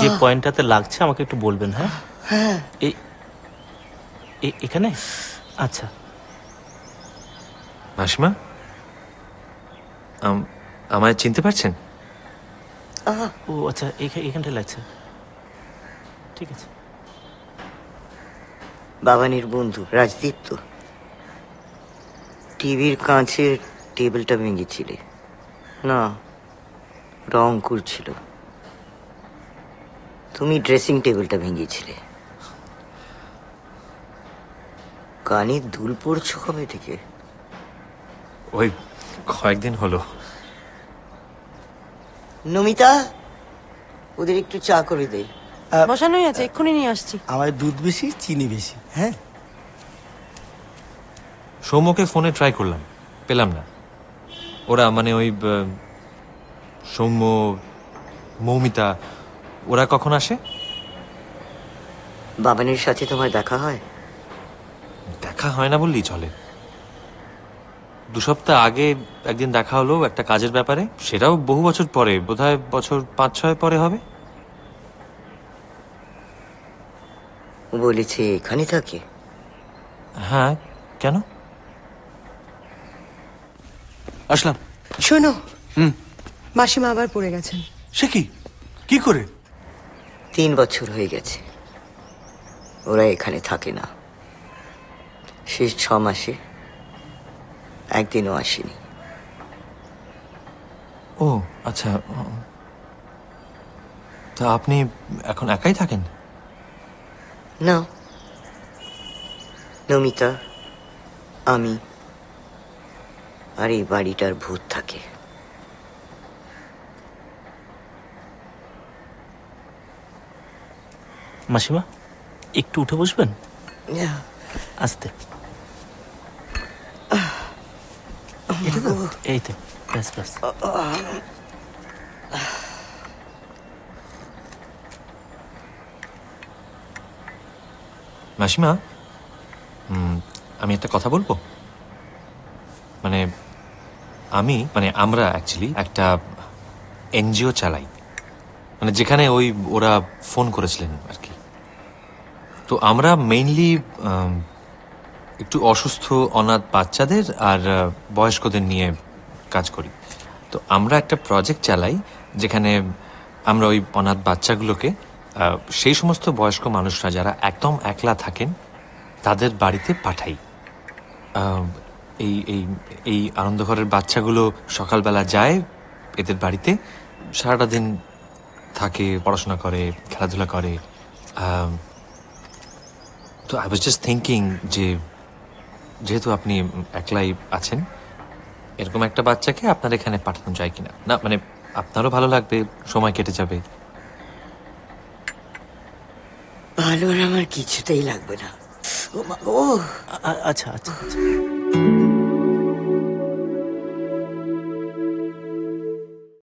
যে পয়েন্টটাতে লাগছে আমাকে একটু বলবেন হ্যাঁ হ্যাঁ এখানে আচ্ছা মাসিমা আমায় চিনতে পারছেন ও আচ্ছা এখানটা লাগছে ঠিক আছে বাবানির বন্ধু রাজদীপ তো টিভির কাঁচের টেবিলটা ভেঙেছিলে না রং করছিল তুমি ড্রেসিং টেবিলটা ভেঙেছিলে কানে দুল পড়ছো কবে থেকে ওই কয়েকদিন হলো নমিতা ওদের একটু চা করে দেই বসানোই আছে এক্ষুনি নিয়ে আসছি আমার দুধ বেশি চিনি বেশি হ্যাঁ সৌম্যকে ফোনে ট্রাই করলাম পেলাম না ওরা মানে ওই সৌম্য মৌমিতা ওরা কখন আসে বাবানের সাথে তোমার দেখা হয় দেখা হয় না বললি চলে দু সপ্তাহ আগে একদিন দেখা হলো একটা কাজের ব্যাপারে সেটাও বহু বছর পরে বোধহয় বছর পাঁচ ছয় পরে হবে বলেছে এখানে থাকে হ্যাঁ কেন আসলাম শোনো হুম মাসিমা আবার পড়ে গেছেন সে কি কি করে তিন বছর হয়ে গেছে ওরা এখানে থাকে না শেষ ছ মাসে একদিনও আসেনি ও আচ্ছা তা আপনি এখন একাই থাকেন না নমিতা আমি আর এই বাড়িটার ভূত থাকে মাসিমা একটু উঠে বসবেন আসতে এই তো ব্যাস ব্যাস মাসিমা আমি একটা কথা বলবো মানে আমি মানে আমরা অ্যাকচুয়ালি একটা এনজিও চালাই মানে যেখানে ওই ওরা ফোন করেছিলেন আর কি তো আমরা মেইনলি একটু অসুস্থ অনাথ বাচ্চাদের আর বয়স্কদের নিয়ে কাজ করি তো আমরা একটা প্রজেক্ট চালাই যেখানে আমরা ওই অনাথ বাচ্চাগুলোকে সেই সমস্ত বয়স্ক মানুষরা যারা একদম একলা থাকেন তাদের বাড়িতে পাঠাই এই এই এই আনন্দঘরের বাচ্চাগুলো সকালবেলা যায় এদের বাড়িতে সারাটা দিন থাকে পড়াশোনা করে খেলাধুলা করে তো আই ওয়াজ জাস্ট থিঙ্কিং যে যেহেতু আপনি একলাই আছেন এরকম একটা বাচ্চাকে আপনার এখানে পাঠানো যায় কিনা না মানে আপনারও ভালো লাগবে সময় কেটে যাবে ভালো আর আমার কিছুতেই লাগবে না ও আচ্ছা আচ্ছা আচ্ছা